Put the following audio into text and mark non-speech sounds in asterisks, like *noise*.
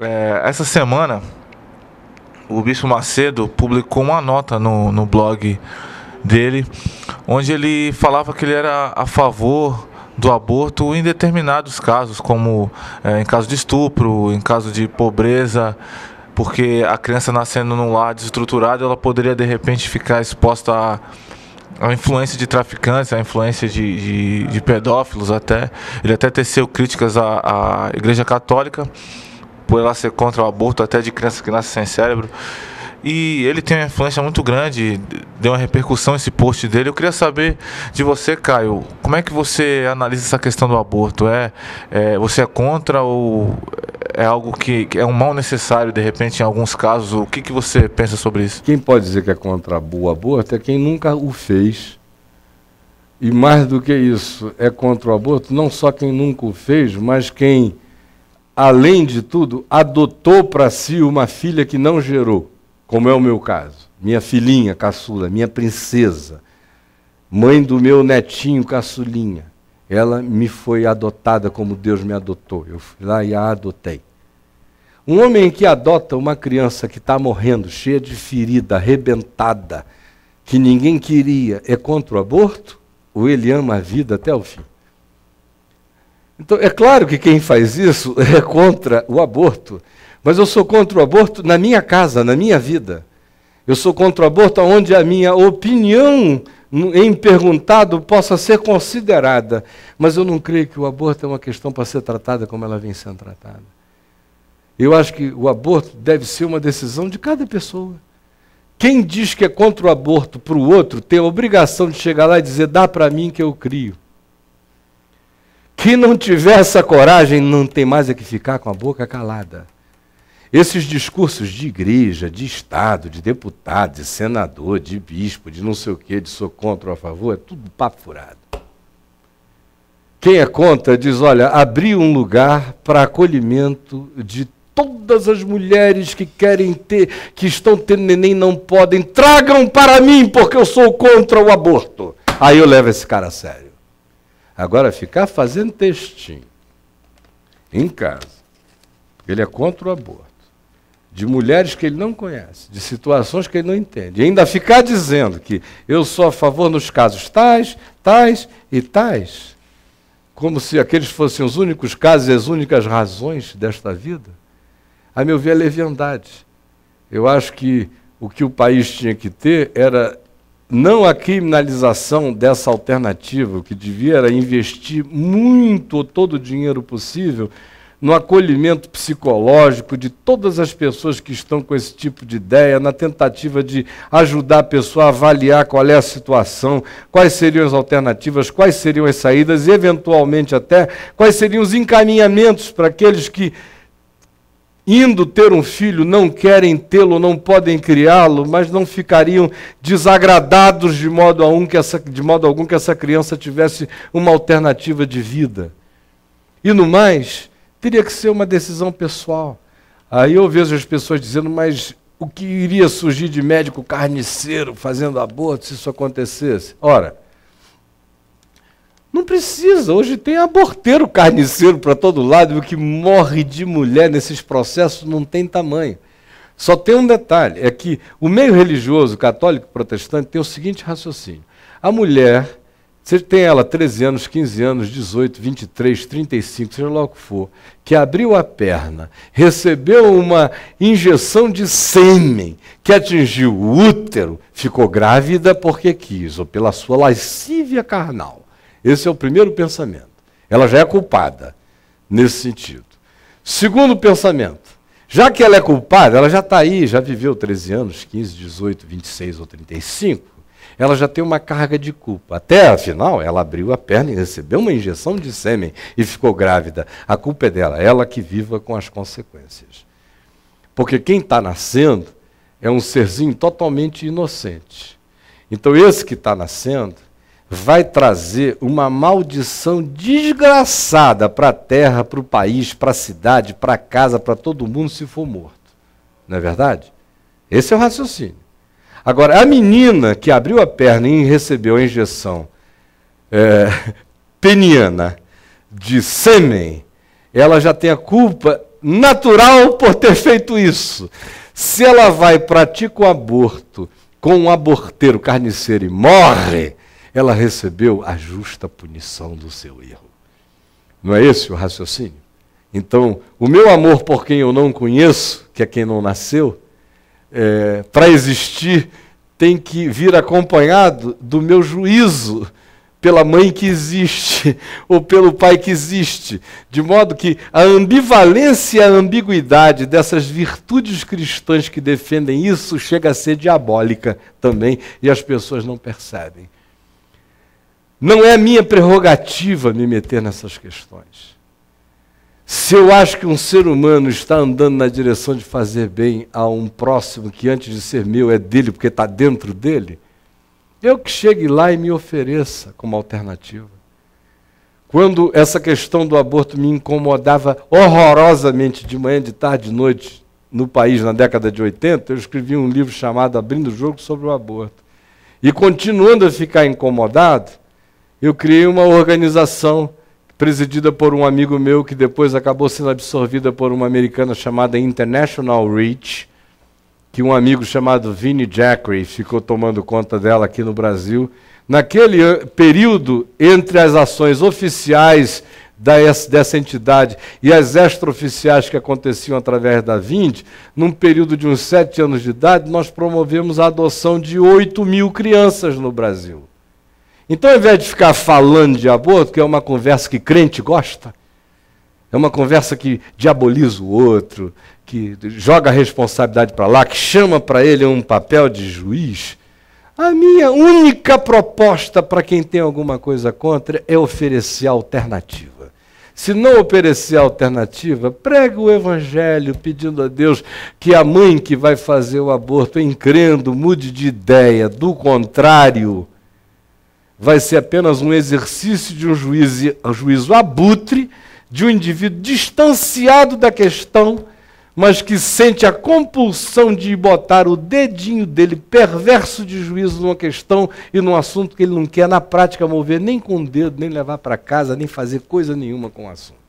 É, essa semana, o Bispo Macedo publicou uma nota no, no blog dele, onde ele falava que ele era a favor do aborto em determinados casos, como é, em caso de estupro, em caso de pobreza, porque a criança nascendo num lar desestruturado, ela poderia de repente ficar exposta a a influência de traficantes, a influência de, de, de pedófilos até. Ele até teceu críticas à, à, Igreja Católica por ela ser contra o aborto até de crianças que nascem sem cérebro. E ele tem uma influência muito grande, deu uma repercussão esse post dele. Eu queria saber de você, Caio, como é que você analisa essa questão do aborto? É, é você é contra ou é algo que, que é um mal necessário, de repente, em alguns casos? O que, que você pensa sobre isso? Quem pode dizer que é contra o aborto é quem nunca o fez. E mais do que isso, é contra o aborto não só quem nunca o fez, mas quem, além de tudo, adotou para si uma filha que não gerou, como é o meu caso. Minha filhinha caçula, minha princesa, mãe do meu netinho caçulinha. Ela me foi adotada como Deus me adotou. Eu fui lá e a adotei. Um homem que adota uma criança que está morrendo, cheia de ferida, arrebentada, que ninguém queria, é contra o aborto? Ou ele ama a vida até o fim? Então, é claro que quem faz isso *laughs* é contra o aborto. Mas eu sou contra o aborto na minha casa, na minha vida. Eu sou contra o aborto onde a minha opinião em perguntado possa ser considerada. Mas eu não creio que o aborto é uma questão para ser tratada como ela vem sendo tratada. Eu acho que o aborto deve ser uma decisão de cada pessoa. Quem diz que é contra o aborto para o outro tem a obrigação de chegar lá e dizer: dá para mim que eu crio. Quem não tiver essa coragem não tem mais a é que ficar com a boca calada. Esses discursos de igreja, de Estado, de deputado, de senador, de bispo, de não sei o quê, de sou contra ou a favor, é tudo papo furado. Quem é contra diz: olha, abri um lugar para acolhimento de todas as mulheres que querem ter, que estão tendo neném não podem, tragam para mim, porque eu sou contra o aborto. Aí eu levo esse cara a sério. Agora ficar fazendo textinho em casa, ele é contra o aborto, de mulheres que ele não conhece, de situações que ele não entende, e ainda ficar dizendo que eu sou a favor nos casos tais, tais e tais, como se aqueles fossem os únicos casos e as únicas razões desta vida a meu ver, é leviandade. Eu acho que o que o país tinha que ter era não a criminalização dessa alternativa, o que devia era investir muito ou todo o dinheiro possível no acolhimento psicológico de todas as pessoas que estão com esse tipo de ideia, na tentativa de ajudar a pessoa a avaliar qual é a situação, quais seriam as alternativas, quais seriam as saídas, e eventualmente até quais seriam os encaminhamentos para aqueles que indo ter um filho, não querem tê-lo, não podem criá-lo, mas não ficariam desagradados de modo, um que essa, de modo algum que essa criança tivesse uma alternativa de vida. E no mais, teria que ser uma decisão pessoal. Aí eu vejo as pessoas dizendo, mas o que iria surgir de médico carniceiro fazendo aborto se isso acontecesse? Ora, não precisa, hoje tem aborteiro carniceiro para todo lado, o que morre de mulher nesses processos não tem tamanho. Só tem um detalhe, é que o meio religioso, católico protestante, tem o seguinte raciocínio. A mulher, você tem ela 13 anos, 15 anos, 18, 23, 35, seja lá o que for, que abriu a perna, recebeu uma injeção de sêmen que atingiu o útero, ficou grávida porque quis, ou pela sua lascívia carnal. Esse é o primeiro pensamento. Ela já é culpada nesse sentido. Segundo pensamento, já que ela é culpada, ela já está aí, já viveu 13 anos, 15, 18, 26 ou 35, ela já tem uma carga de culpa. Até, afinal, ela abriu a perna e recebeu uma injeção de sêmen e ficou grávida. A culpa é dela, ela que viva com as consequências. Porque quem está nascendo é um serzinho totalmente inocente. Então, esse que está nascendo vai trazer uma maldição desgraçada para a terra, para o país, para a cidade, para a casa, para todo mundo se for morto. Não é verdade? Esse é o raciocínio. Agora, a menina que abriu a perna e recebeu a injeção é, *laughs* peniana de sêmen, ela já tem a culpa natural por ter feito isso. Se ela vai e pratica o aborto com um aborteiro carniceiro e morre, ela recebeu a justa punição do seu erro. Não é esse o raciocínio? Então, o meu amor por quem eu não conheço, que é quem não nasceu, é, para existir, tem que vir acompanhado do meu juízo pela mãe que existe *laughs* ou pelo pai que existe. De modo que a ambivalência e a ambiguidade dessas virtudes cristãs que defendem isso chega a ser diabólica também e as pessoas não percebem. Não é minha prerrogativa me meter nessas questões. Se eu acho que um ser humano está andando na direção de fazer bem a um próximo que antes de ser meu é dele, porque está dentro dele, eu que chegue lá e me ofereça como alternativa. Quando essa questão do aborto me incomodava horrorosamente de manhã, de tarde, de noite, no país na década de 80, eu escrevi um livro chamado Abrindo o Jogo sobre o Aborto. E continuando a ficar incomodado, eu criei uma organização presidida por um amigo meu que depois acabou sendo absorvida por uma americana chamada International Reach, que um amigo chamado Vinnie Jackery ficou tomando conta dela aqui no Brasil. Naquele período entre as ações oficiais dessa entidade e as extraoficiais que aconteciam através da Vind, num período de uns sete anos de idade, nós promovemos a adoção de 8 mil crianças no Brasil. Então, ao invés de ficar falando de aborto, que é uma conversa que crente gosta, é uma conversa que diaboliza o outro, que joga a responsabilidade para lá, que chama para ele um papel de juiz. A minha única proposta para quem tem alguma coisa contra é oferecer alternativa. Se não oferecer alternativa, prega o evangelho pedindo a Deus que a mãe que vai fazer o aborto, encrendo, mude de ideia. Do contrário, vai ser apenas um exercício de um juízo, um juízo abutre de um indivíduo distanciado da questão, mas que sente a compulsão de botar o dedinho dele perverso de juízo numa questão e num assunto que ele não quer na prática mover nem com o dedo, nem levar para casa, nem fazer coisa nenhuma com o assunto.